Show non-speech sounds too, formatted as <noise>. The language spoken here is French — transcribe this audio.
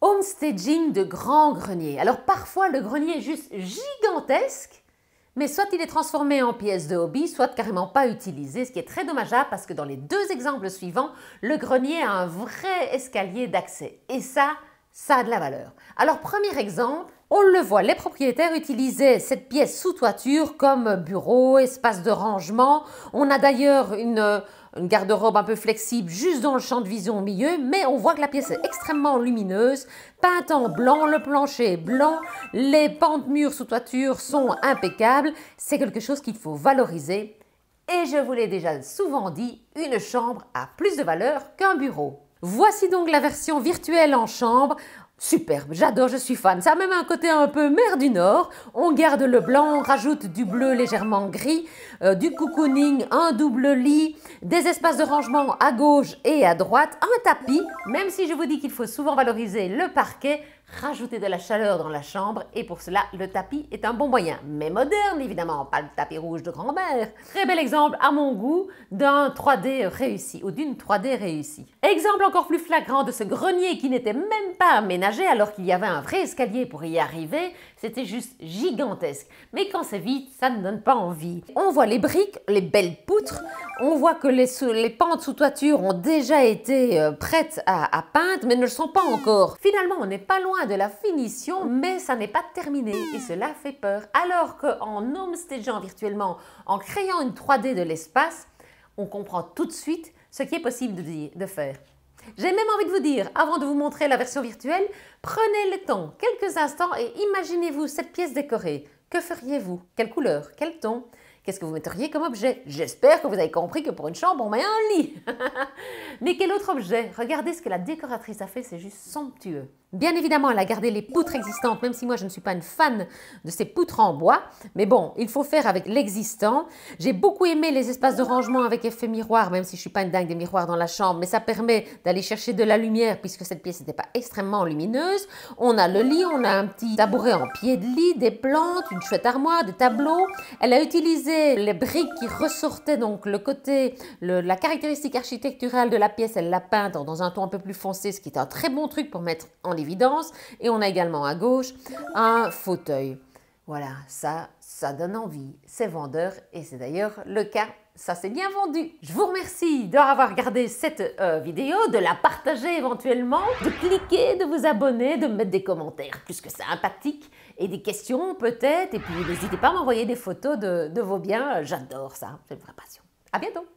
Homestaging de grands greniers. Alors parfois le grenier est juste gigantesque, mais soit il est transformé en pièce de hobby, soit carrément pas utilisé, ce qui est très dommageable parce que dans les deux exemples suivants, le grenier a un vrai escalier d'accès. Et ça, ça a de la valeur. Alors premier exemple, on le voit, les propriétaires utilisaient cette pièce sous toiture comme bureau, espace de rangement. On a d'ailleurs une, garde-robe un peu flexible juste dans le champ de vision au milieu, mais on voit que la pièce est extrêmement lumineuse, peint en blanc, le plancher est blanc, les pentes murs sous toiture sont impeccables. C'est quelque chose qu'il faut valoriser. Et je vous l'ai déjà souvent dit, une chambre a plus de valeur qu'un bureau. Voici donc la version virtuelle en chambre. Superbe, j'adore, je suis fan. Ça a même un côté un peu mer du Nord. On garde le blanc, on rajoute du bleu légèrement gris, euh, du cocooning, un double lit, des espaces de rangement à gauche et à droite, un tapis, même si je vous dis qu'il faut souvent valoriser le parquet, rajouter de la chaleur dans la chambre et pour cela, le tapis est un bon moyen, mais moderne évidemment, pas le tapis rouge de grand-mère. Très bel exemple à mon goût d'un 3D réussi ou d'une 3D réussie. Exemple encore plus flagrant de ce grenier qui n'était même pas aménagé alors qu'il y avait un vrai escalier pour y arriver, c'était juste gigantesque. Mais quand c'est vide, ça ne donne pas envie. On voit les briques, les belles poutres, on voit que les, les pentes sous toiture ont déjà été euh, prêtes à, à peindre mais ne le sont pas encore. Finalement, on n'est pas loin de la finition, mm. mais ça n'est pas terminé et cela fait peur. Alors qu'en homestageant virtuellement, en créant une 3D de l'espace, on comprend tout de suite ce qui est possible de, faire. J'ai même envie de vous dire, avant de vous montrer la version virtuelle, prenez le temps, quelques instants, et imaginez-vous cette pièce décorée. Que feriez-vous Quelle couleur Quel ton Qu'est-ce que vous metteriez comme objet J'espère que vous avez compris que pour une chambre, on met un lit. <laughs> Mais quel autre objet Regardez ce que la décoratrice a fait, c'est juste somptueux. Bien évidemment, elle a gardé les poutres existantes, même si moi je ne suis pas une fan de ces poutres en bois. Mais bon, il faut faire avec l'existant. J'ai beaucoup aimé les espaces de rangement avec effet miroir, même si je ne suis pas une dingue des miroirs dans la chambre. Mais ça permet d'aller chercher de la lumière puisque cette pièce n'était pas extrêmement lumineuse. On a le lit, on a un petit tabouret en pied de lit, des plantes, une chouette armoire, des tableaux. Elle a utilisé les briques qui ressortaient, donc le côté, la caractéristique architecturale de la pièce, elle l'a peinte dans un ton un peu plus foncé, ce qui est un très bon truc pour mettre en évidence Et on a également à gauche un fauteuil. Voilà, ça, ça donne envie. C'est vendeur et c'est d'ailleurs le cas. Ça s'est bien vendu. Je vous remercie d'avoir regardé cette euh, vidéo, de la partager éventuellement, de cliquer, de vous abonner, de mettre des commentaires puisque c'est sympathique et des questions peut-être. Et puis n'hésitez pas à m'envoyer des photos de, de vos biens. J'adore ça, c'est une vraie passion. À bientôt